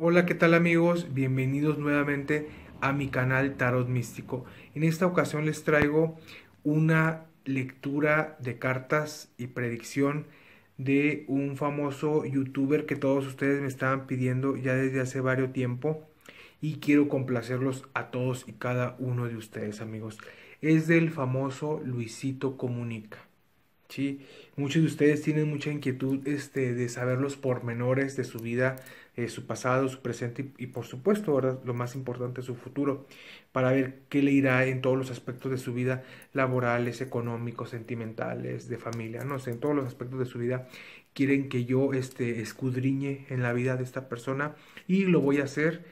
Hola, ¿qué tal amigos? Bienvenidos nuevamente a mi canal Tarot Místico. En esta ocasión les traigo una lectura de cartas y predicción de un famoso youtuber que todos ustedes me estaban pidiendo ya desde hace varios tiempo y quiero complacerlos a todos y cada uno de ustedes amigos. Es del famoso Luisito Comunica. ¿sí? Muchos de ustedes tienen mucha inquietud este, de saber los pormenores de su vida eh, su pasado, su presente y, por supuesto, ahora lo más importante, su futuro, para ver qué le irá en todos los aspectos de su vida, laborales, económicos, sentimentales, de familia, no sé, en todos los aspectos de su vida quieren que yo este, escudriñe en la vida de esta persona y lo voy a hacer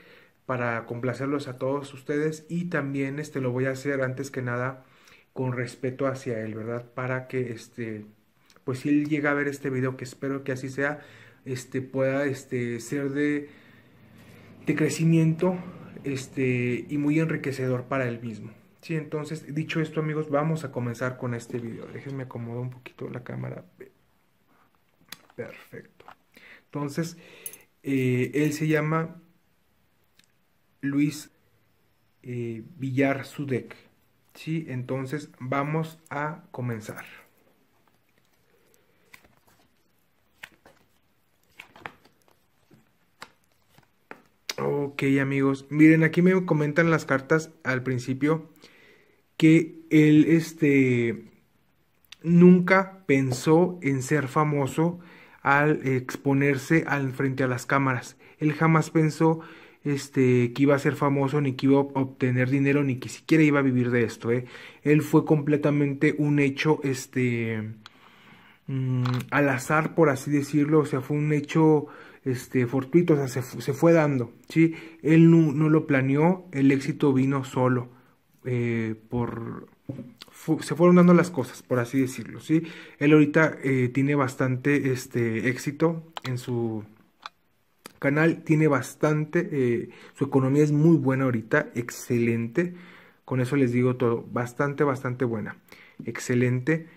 para complacerlos a todos ustedes y también este, lo voy a hacer antes que nada con respeto hacia él, ¿verdad? Para que este, pues si él llega a ver este video, que espero que así sea, este, pueda este, ser de, de crecimiento este, y muy enriquecedor para él mismo. Sí, entonces, dicho esto amigos, vamos a comenzar con este video. Déjenme acomodar un poquito la cámara. Perfecto. Entonces, eh, él se llama Luis eh, Villar Sudek. Sí, entonces vamos a comenzar. Ok amigos, miren aquí me comentan las cartas al principio que él este nunca pensó en ser famoso al exponerse al frente a las cámaras. Él jamás pensó este, que iba a ser famoso, ni que iba a obtener dinero, ni que siquiera iba a vivir de esto. ¿eh? Él fue completamente un hecho este, mm, al azar, por así decirlo. O sea, fue un hecho este, fortuito, o sea, se, fue dando, ¿sí? Él no, lo planeó, el éxito vino solo, eh, por, se fueron dando las cosas, por así decirlo, ¿sí? Él ahorita eh, tiene bastante este, éxito en su canal, tiene bastante, eh, su economía es muy buena ahorita, excelente, con eso les digo todo, bastante, bastante buena, excelente,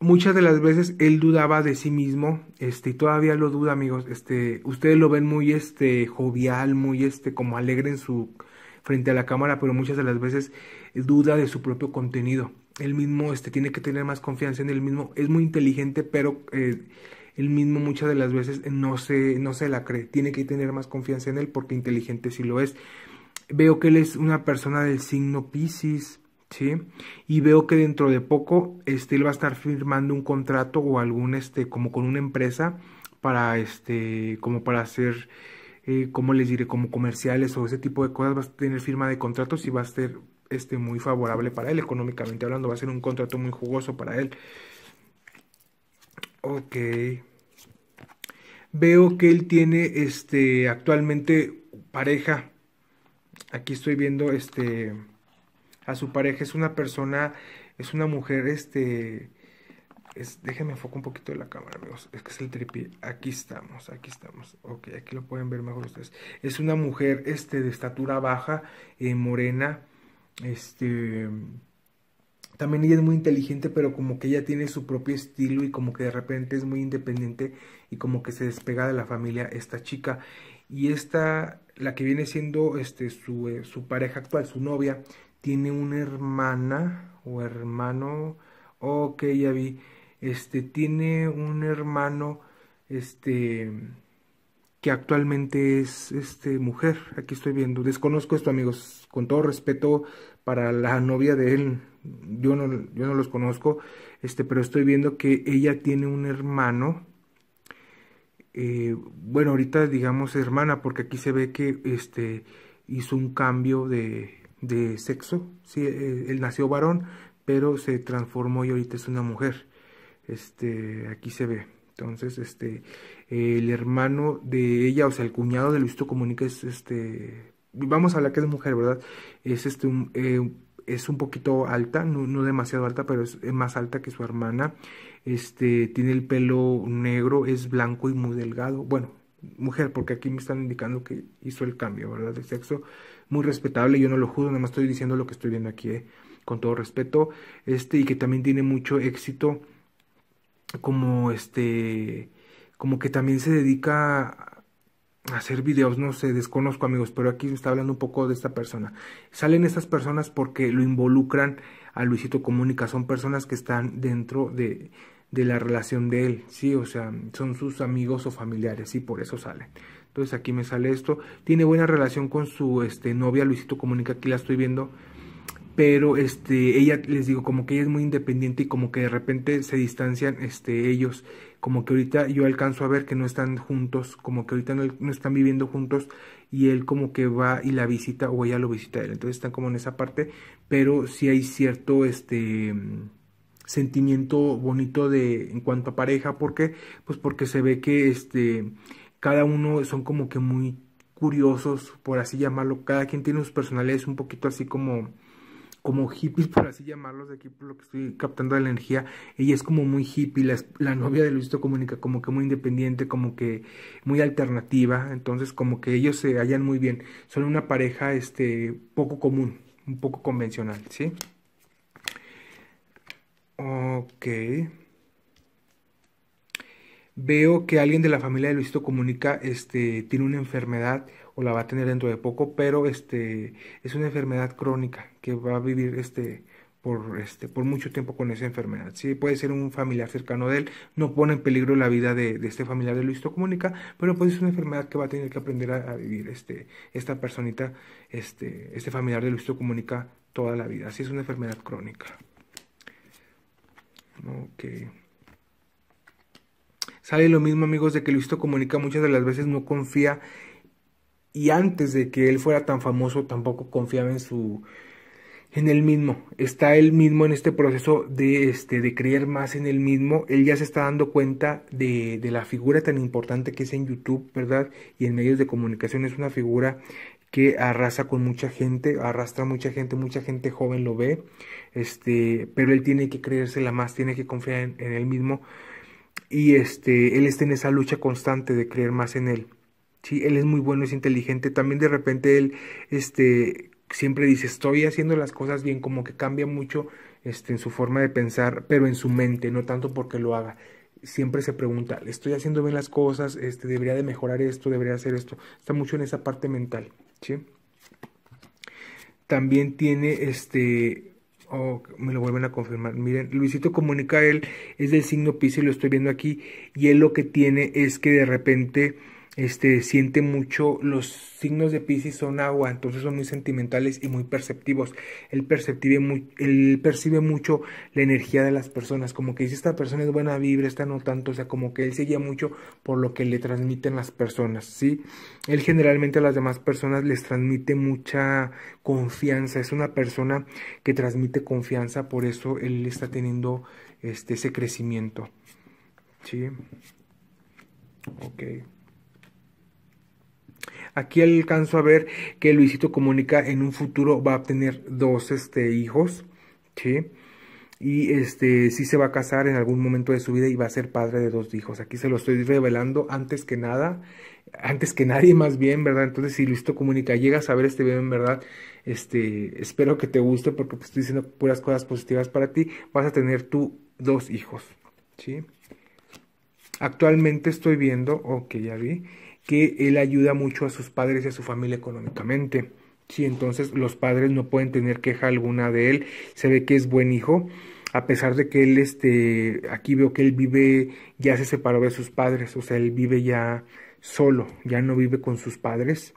muchas de las veces él dudaba de sí mismo, este, y todavía lo duda, amigos, este, ustedes lo ven muy, este, jovial, muy, este, como alegre en su, frente a la cámara, pero muchas de las veces duda de su propio contenido. Él mismo, este, tiene que tener más confianza en él mismo, es muy inteligente, pero eh, él mismo muchas de las veces no se, no se la cree, tiene que tener más confianza en él porque inteligente sí lo es. Veo que él es una persona del signo Pisces, ¿sí? Y veo que dentro de poco este, él va a estar firmando un contrato o algún, este, como con una empresa para, este, como para hacer, eh, como les diré, como comerciales o ese tipo de cosas, va a tener firma de contratos y va a ser, este, muy favorable para él, económicamente hablando, va a ser un contrato muy jugoso para él. Ok. Veo que él tiene, este, actualmente pareja. Aquí estoy viendo, este, a su pareja. Es una persona, es una mujer, este, es, déjenme enfocar un poquito de la cámara, amigos. Es que es el tripí. Aquí estamos, aquí estamos. Ok, aquí lo pueden ver mejor ustedes. Es una mujer este, de estatura baja, eh, morena. Este. También ella es muy inteligente, pero como que ella tiene su propio estilo y como que de repente es muy independiente y como que se despega de la familia esta chica. Y esta, la que viene siendo este, su eh, pareja actual, su novia, tiene una hermana o hermano, ok, ya vi, este, tiene un hermano, este, que actualmente es, este, mujer, aquí estoy viendo, desconozco esto amigos, con todo respeto para la novia de él, yo no, yo no los conozco, este, pero estoy viendo que ella tiene un hermano, eh, bueno, ahorita digamos hermana, porque aquí se ve que este hizo un cambio de de sexo. Sí, eh, él nació varón, pero se transformó y ahorita es una mujer. Este, aquí se ve. Entonces, este, el hermano de ella, o sea, el cuñado de Luis Comunica es, este, vamos a hablar que es mujer, ¿verdad? Es este, un, eh, es un poquito alta, no, no, demasiado alta, pero es, más alta que su hermana. Este, tiene el pelo negro, es blanco y muy delgado. Bueno, mujer, porque aquí me están indicando que hizo el cambio, ¿verdad? De sexo muy respetable, yo no lo juzgo, nada más estoy diciendo lo que estoy viendo aquí, eh, con todo respeto, este, y que también tiene mucho éxito como este, como que también se dedica a hacer videos, no sé, desconozco amigos, pero aquí se está hablando un poco de esta persona. Salen estas personas porque lo involucran a Luisito Comunica, son personas que están dentro de, de la relación de él, sí, o sea, son sus amigos o familiares y por eso salen. Entonces aquí me sale esto. Tiene buena relación con su este, novia, Luisito Comunica, aquí la estoy viendo. Pero este, ella, les digo, como que ella es muy independiente y como que de repente se distancian este, ellos. Como que ahorita yo alcanzo a ver que no están juntos, como que ahorita no, están viviendo juntos y él como que va y la visita o ella lo visita a él. Entonces están como en esa parte, pero sí hay cierto este sentimiento bonito de en cuanto a pareja, porque pues porque se ve que este cada uno son como que muy curiosos, por así llamarlo. Cada quien tiene sus personalidades un poquito así como como hippies, por así llamarlos, de aquí por lo que estoy captando de la energía, ella es como muy hippie, la, la novia de Luisito Comunica como que muy independiente, como que muy alternativa, entonces como que ellos se hallan muy bien, son una pareja este, poco común, un poco convencional, ¿sí? Ok. Veo que alguien de la familia de Luisito Comunica este, tiene una enfermedad o la va a tener dentro de poco, pero este, es una enfermedad crónica que va a vivir este, por, este, por mucho tiempo con esa enfermedad. Sí, puede ser un familiar cercano de él, no pone en peligro la vida de, este familiar de Luisito Comunica, pero pues es una enfermedad que va a tener que aprender a, vivir este, esta personita, este, este familiar de Luisito Comunica toda la vida. Así es una enfermedad crónica. Okay. Sale lo mismo, amigos, de que Luisito Comunica muchas de las veces no confía y antes de que él fuera tan famoso tampoco confiaba en su en él mismo. Está él mismo en este proceso de este de creer más en él mismo. Él ya se está dando cuenta de, de la figura tan importante que es en YouTube, ¿verdad? Y en medios de comunicación es una figura que arrasa con mucha gente, arrastra mucha gente, mucha gente joven lo ve. Este, pero él tiene que creérsela más, tiene que confiar en él mismo y este, él está en esa lucha constante de creer más en él. Sí, él es muy bueno, es inteligente. También de repente él este, siempre dice, estoy haciendo las cosas bien, como que cambia mucho este, en su forma de pensar, pero en su mente, no tanto porque lo haga. Siempre se pregunta, ¿estoy haciendo bien las cosas? Este, ¿Debería de mejorar esto? ¿Debería hacer esto? Está mucho en esa parte mental. ¿sí? También tiene este, Oh, me lo vuelven a confirmar. Miren, Luisito comunica él, es del signo y lo estoy viendo aquí, y él lo que tiene es que de repente este, siente mucho, los signos de Pisces son agua, entonces son muy sentimentales y muy perceptivos. Él percibe, muy, él percibe mucho la energía de las personas, como que dice esta persona es buena vibra, esta no tanto, o sea, como que él se guía mucho por lo que le transmiten las personas, ¿sí? Él generalmente a las demás personas les transmite mucha confianza, es una persona que transmite confianza, por eso él está teniendo este, ese crecimiento, ¿sí? Okay. Aquí alcanzo a ver que Luisito Comunica en un futuro va a tener dos este, hijos, ¿sí? Y este, sí se va a casar en algún momento de su vida y va a ser padre de dos hijos. Aquí se lo estoy revelando antes que nada, antes que nadie más bien, ¿verdad? Entonces, si Luisito Comunica llega a saber este video en verdad, este, espero que te guste porque pues, estoy diciendo puras cosas positivas para ti. Vas a tener tú dos hijos, ¿sí? Actualmente estoy viendo, ok, ya vi que él ayuda mucho a sus padres y a su familia económicamente. Sí, entonces los padres no pueden tener queja alguna de él. Se ve que es buen hijo, a pesar de que él, este, aquí veo que él vive, ya se separó de sus padres, o sea, él vive ya solo, ya no vive con sus padres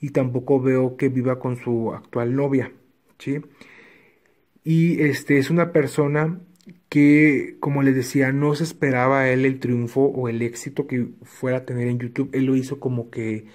y tampoco veo que viva con su actual novia, ¿sí? Y este es una persona que, como les decía, no se esperaba él el triunfo o el éxito que fuera a tener en YouTube. Él lo hizo como que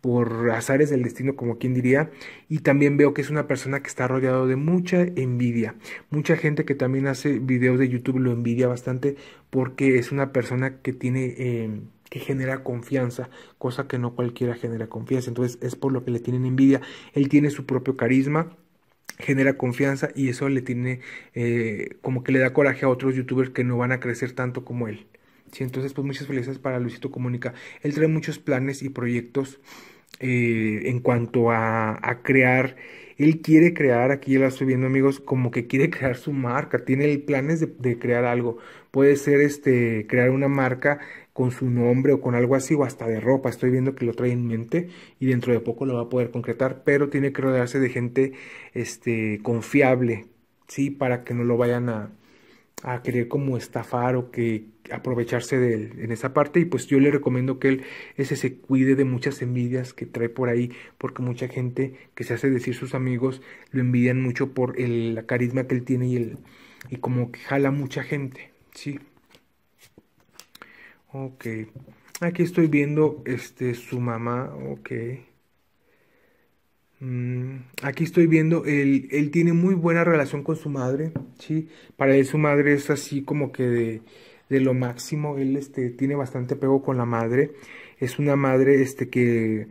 por azares del destino, como quien diría, y también veo que es una persona que está rodeado de mucha envidia. Mucha gente que también hace videos de YouTube lo envidia bastante porque es una persona que tiene em, que genera confianza, cosa que no cualquiera genera confianza. Entonces es por lo que le tienen envidia. Él tiene su propio carisma, genera confianza y eso le tiene eh, como que le da coraje a otros youtubers que no van a crecer tanto como él. Sí, entonces pues muchas felicidades para Luisito Comunica. Él trae muchos planes y proyectos eh, en cuanto a crear él quiere crear, aquí ya la estoy viendo amigos, como que quiere crear su marca, tiene planes de, crear algo. Puede ser este, crear una marca con su nombre o con algo así o hasta de ropa. Estoy viendo que lo trae en mente y dentro de poco lo va a poder concretar, pero tiene que rodearse de gente este, confiable, ¿sí? Para que no lo vayan a, a querer como estafar o que aprovecharse de él en esa parte y pues yo le recomiendo que él ese se cuide de muchas envidias que trae por ahí porque mucha gente que se hace decir sus amigos lo envidian mucho por el la carisma que él tiene y el y como que jala mucha gente sí ok aquí estoy viendo este su mamá ok Mm, aquí estoy viendo, él, él, tiene muy buena relación con su madre, ¿sí? Para él su madre es así como que de, de lo máximo, él este, tiene bastante apego con la madre, es una madre este, que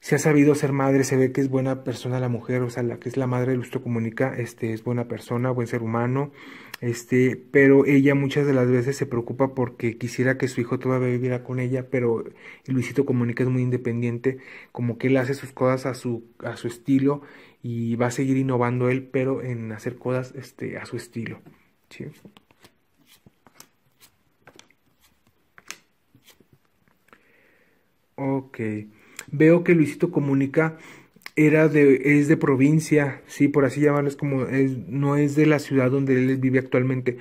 se ha sabido ser madre, se ve que es buena persona la mujer, o sea, la que es la madre de Lustro Comunica, este, es buena persona, buen ser humano, este, pero ella muchas de las veces se preocupa porque quisiera que su hijo todavía viviera con ella, pero Luisito Comunica es muy independiente, como que él hace sus cosas a su, a su estilo y va a seguir innovando él, pero en hacer cosas este, a su estilo. Ok. Veo que Luisito Comunica era de, es de provincia, sí, por así llamarlo, es como, no es de la ciudad donde él vive actualmente.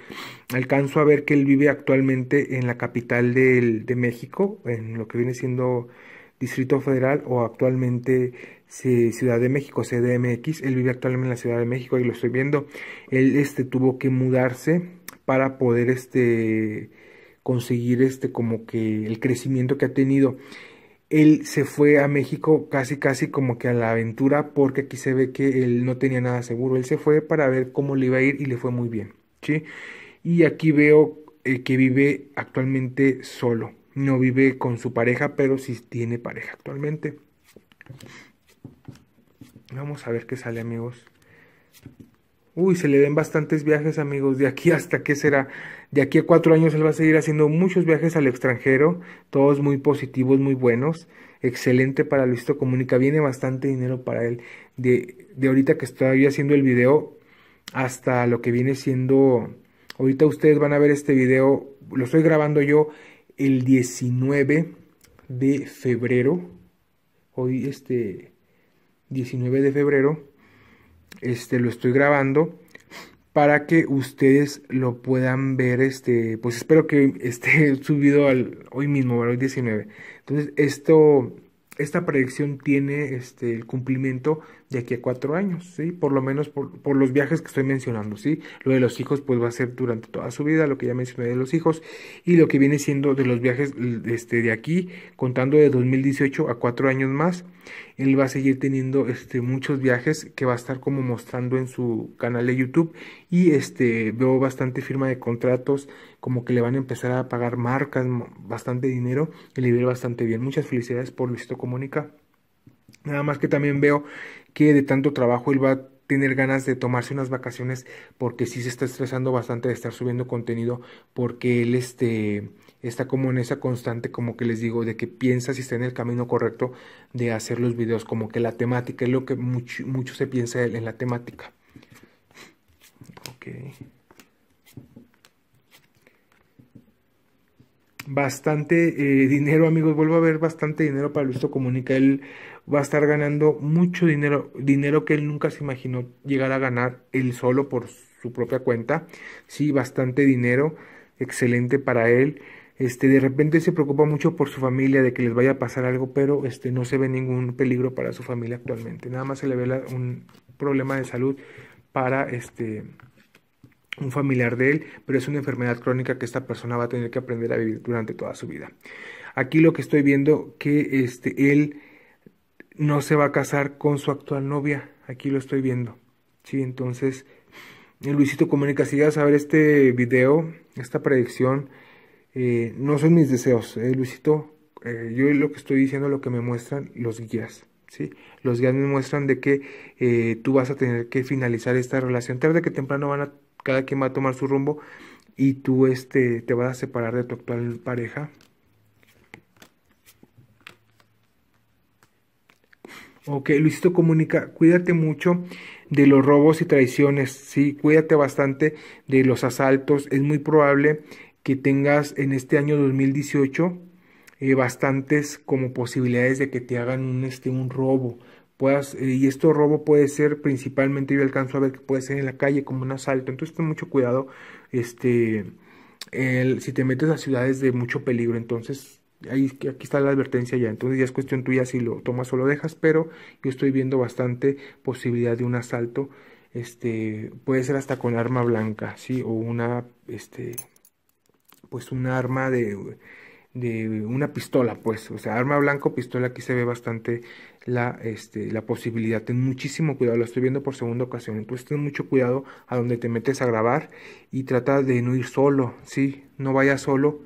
Alcanzo a ver que él vive actualmente en la capital de México, en lo que viene siendo Distrito Federal o actualmente Ciudad de México, CDMX. Él vive actualmente en la Ciudad de México y lo estoy viendo. Él este, tuvo que mudarse para poder este, conseguir este, como que el crecimiento que ha tenido él se fue a México casi casi como que a la aventura porque aquí se ve que él no tenía nada seguro, él se fue para ver cómo le iba a ir y le fue muy bien, ¿sí? Y aquí veo eh, que vive actualmente solo, no vive con su pareja, pero sí tiene pareja actualmente. Vamos a ver qué sale, amigos. Uy, se le ven bastantes viajes, amigos, de aquí hasta qué será de aquí a cuatro años él va a seguir haciendo muchos viajes al extranjero, todos muy positivos, muy buenos. Excelente para Luisito Comunica, viene bastante dinero para él. De, de ahorita que estoy haciendo el video hasta lo que viene siendo... Ahorita ustedes van a ver este video, lo estoy grabando yo el 19 de febrero. Hoy este 19 de febrero. Este lo estoy grabando para que ustedes lo puedan ver, este, pues espero que esté subido al, hoy mismo, hoy 19. Entonces, esto, esta predicción tiene este, el cumplimiento de aquí a cuatro años, ¿sí? Por lo menos por, los viajes que estoy mencionando, ¿sí? Lo de los hijos, pues va a ser durante toda su vida, lo que ya mencioné de los hijos, y lo que viene siendo de los viajes este, de aquí, contando de 2018 a cuatro años más, él va a seguir teniendo este, muchos viajes que va a estar como mostrando en su canal de YouTube, y este, veo bastante firma de contratos, como que le van a empezar a pagar marcas, bastante dinero, y le bastante bien. Muchas felicidades por Luisito Comunica. Nada más que también veo que de tanto trabajo él va a tener ganas de tomarse unas vacaciones porque sí se está estresando bastante de estar subiendo contenido porque él este está como en esa constante como que les digo de que piensa si está en el camino correcto de hacer los videos como que la temática es lo que mucho, mucho se piensa en la temática ok bastante eh, dinero, amigos. Vuelvo a ver bastante dinero para Luisito Comunica. Él va a estar ganando mucho dinero, dinero que él nunca se imaginó llegar a ganar él solo por su propia cuenta. Sí, bastante dinero, excelente para él. Este, de repente se preocupa mucho por su familia, de que les vaya a pasar algo, pero este, no se ve ningún peligro para su familia actualmente. Nada más se le ve un problema de salud para este un familiar de él, pero es una enfermedad crónica que esta persona va a tener que aprender a vivir durante toda su vida. Aquí lo que estoy viendo que este él no se va a casar con su actual novia, aquí lo estoy viendo. Sí, entonces eh, Luisito Comunica, si llegas a ver este video, esta predicción, eh, no son mis deseos, eh, Luisito, yo lo que estoy diciendo, lo que me muestran los guías. ¿Sí? Los guías me muestran de que tú vas a tener que finalizar esta relación. Tarde que temprano van a cada quien va a tomar su rumbo y tú este, te vas a separar de tu actual pareja. Ok, Luisito comunica, cuídate mucho de los robos y traiciones, sí, cuídate bastante de los asaltos. Es muy probable que tengas en este año 2018 eh, bastantes como posibilidades de que te hagan un, este, un robo, eh, y esto robo puede ser principalmente, yo alcanzo a ver que puede ser en la calle como un asalto, entonces ten mucho cuidado, este, el, si te metes a ciudades de mucho peligro, entonces ahí, aquí está la advertencia ya, entonces ya es cuestión tuya si lo tomas o lo dejas, pero yo estoy viendo bastante posibilidad de un asalto, este, puede ser hasta con arma blanca, sí, o una, este, pues un arma de de una pistola, pues, o sea, arma blanco, pistola, aquí se ve bastante la, este, la posibilidad. Ten muchísimo cuidado, lo estoy viendo por segunda ocasión, entonces ten mucho cuidado a donde te metes a grabar y trata de no ir solo, ¿sí? No vayas solo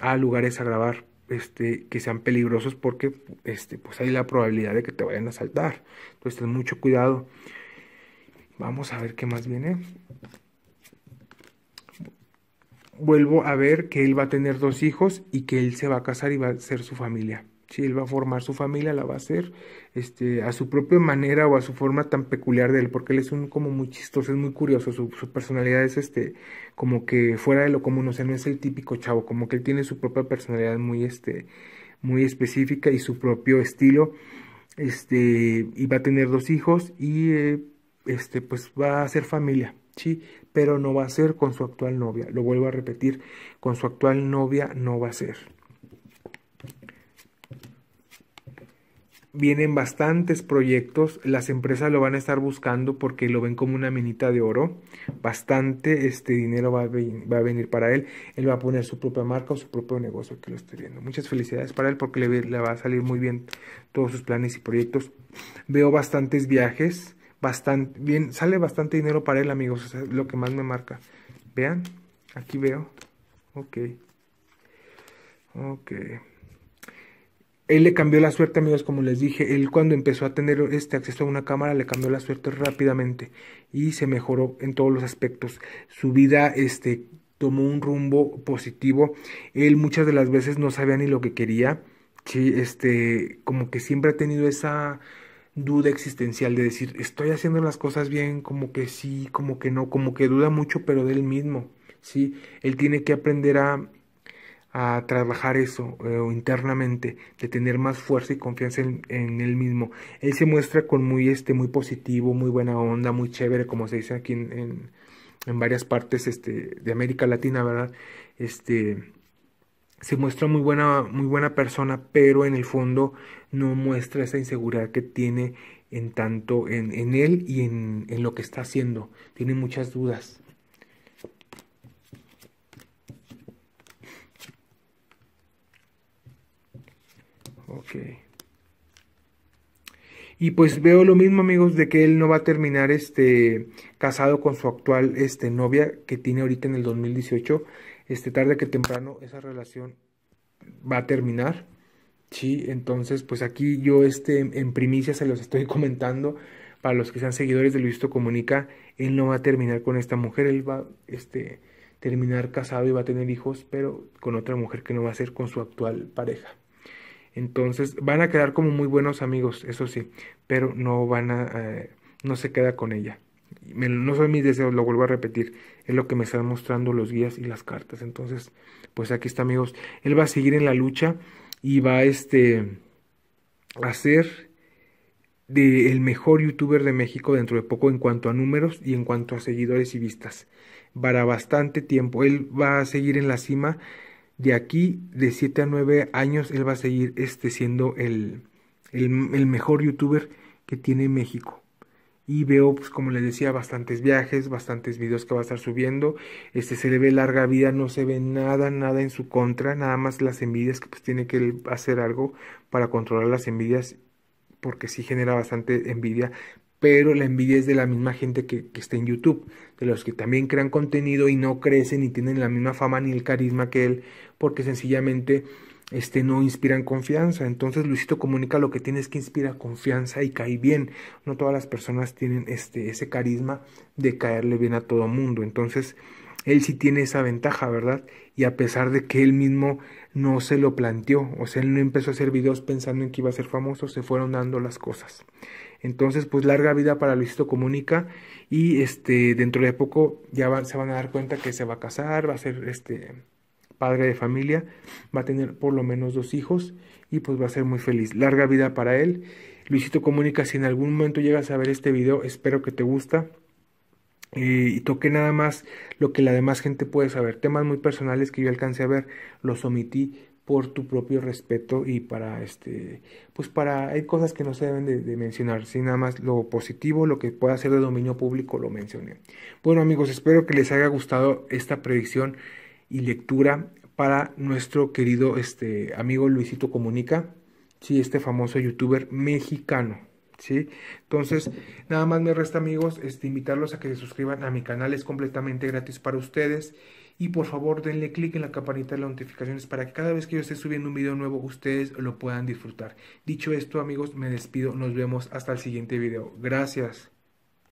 a lugares a grabar este, que sean peligrosos porque este, pues hay la probabilidad de que te vayan a saltar. Entonces ten mucho cuidado. Vamos a ver qué más viene vuelvo a ver que él va a tener dos hijos y que él se va a casar y va a ser su familia. Sí, él va a formar su familia, la va a hacer este, a su propia manera o a su forma tan peculiar de él, porque él es un como muy chistoso, es muy curioso, su, personalidad es este, como que fuera de lo común, o sea, no es el típico chavo, como que él tiene su propia personalidad muy, este, muy específica y su propio estilo, este, y va a tener dos hijos y, eh, este, pues va a ser familia, sí, pero no va a ser con su actual novia. Lo vuelvo a repetir, con su actual novia no va a ser. Vienen bastantes proyectos, las empresas lo van a estar buscando porque lo ven como una minita de oro. Bastante este dinero va a, va a venir para él. Él va a poner su propia marca o su propio negocio, que lo esté viendo. Muchas felicidades para él porque le, le va a salir muy bien todos sus planes y proyectos. Veo bastantes viajes bastante, bien, sale bastante dinero para él, amigos, es lo que más me marca. Vean, aquí veo, ok, ok. Él le cambió la suerte, amigos, como les dije. Él cuando empezó a tener este acceso a una cámara, le cambió la suerte rápidamente y se mejoró en todos los aspectos. Su vida, este, tomó un rumbo positivo. Él muchas de las veces no sabía ni lo que quería. Sí, este, como que siempre ha tenido esa duda existencial de decir, estoy haciendo las cosas bien, como que sí, como que no, como que duda mucho, pero de él mismo, ¿sí? Él tiene que aprender a, a trabajar eso eh, internamente, de tener más fuerza y confianza en, él mismo. Él se muestra con muy, este, muy positivo, muy buena onda, muy chévere, como se dice aquí en, en, en varias partes este, de América Latina, ¿verdad? Este se muestra muy buena, muy buena persona, pero en el fondo no muestra esa inseguridad que tiene en tanto en, en él y en, en lo que está haciendo. Tiene muchas dudas. Ok. Y pues veo lo mismo, amigos, de que él no va a terminar este casado con su actual este novia que tiene ahorita en el 2018 este, tarde que temprano esa relación va a terminar. Sí, entonces pues aquí yo este en primicia se los estoy comentando para los que sean seguidores de Luisito Comunica, él no va a terminar con esta mujer, él va este terminar casado y va a tener hijos, pero con otra mujer que no va a ser con su actual pareja. Entonces van a quedar como muy buenos amigos, eso sí, pero no van a, eh, no se queda con ella. no son mis deseos, lo vuelvo a repetir es lo que me están mostrando los guías y las cartas. Entonces, pues aquí está, amigos. Él va a seguir en la lucha y va este, a este, de el mejor youtuber de México dentro de poco en cuanto a números y en cuanto a seguidores y vistas. Para bastante tiempo. Él va a seguir en la cima. De aquí, de 7 a 9 años, él va a seguir este, siendo el, el mejor youtuber que tiene México y veo, pues como les decía, bastantes viajes, bastantes videos que va a estar subiendo. Este se le ve larga vida, no se ve nada, nada en su contra, nada más las envidias que pues tiene que hacer algo para controlar las envidias porque sí genera bastante envidia, pero la envidia es de la misma gente que, que está en YouTube, de los que también crean contenido y no crecen y tienen la misma fama ni el carisma que él, porque sencillamente este, no inspiran confianza. Entonces Luisito comunica lo que tiene es que inspira confianza y cae bien. No todas las personas tienen este, ese carisma de caerle bien a todo mundo. Entonces él sí tiene esa ventaja, ¿verdad? Y a pesar de que él mismo no se lo planteó, o sea, él no empezó a hacer videos pensando en que iba a ser famoso, se fueron dando las cosas. Entonces, pues larga vida para Luisito Comunica y este dentro de poco ya se van a dar cuenta que se va a casar, va a ser este padre de familia, va a tener por lo menos dos hijos y pues va a ser muy feliz. Larga vida para él. Luisito Comunica, si en algún momento llegas a ver este video, espero que te gusta. Eh, y toqué nada más lo que la demás gente puede saber. Temas muy personales que yo alcancé a ver, los omití por tu propio respeto y para este pues para hay cosas que no se deben de, mencionar si nada más lo positivo lo que pueda ser de dominio público lo mencioné bueno amigos espero que les haya gustado esta predicción y lectura para nuestro querido este, amigo Luisito Comunica, ¿sí? este famoso youtuber mexicano. ¿sí? Entonces, nada más me resta amigos este, invitarlos a que se suscriban a mi canal, es completamente gratis para ustedes. Y por favor denle clic en la campanita de las notificaciones para que cada vez que yo esté subiendo un video nuevo ustedes lo puedan disfrutar. Dicho esto amigos, me despido, nos vemos hasta el siguiente video. Gracias.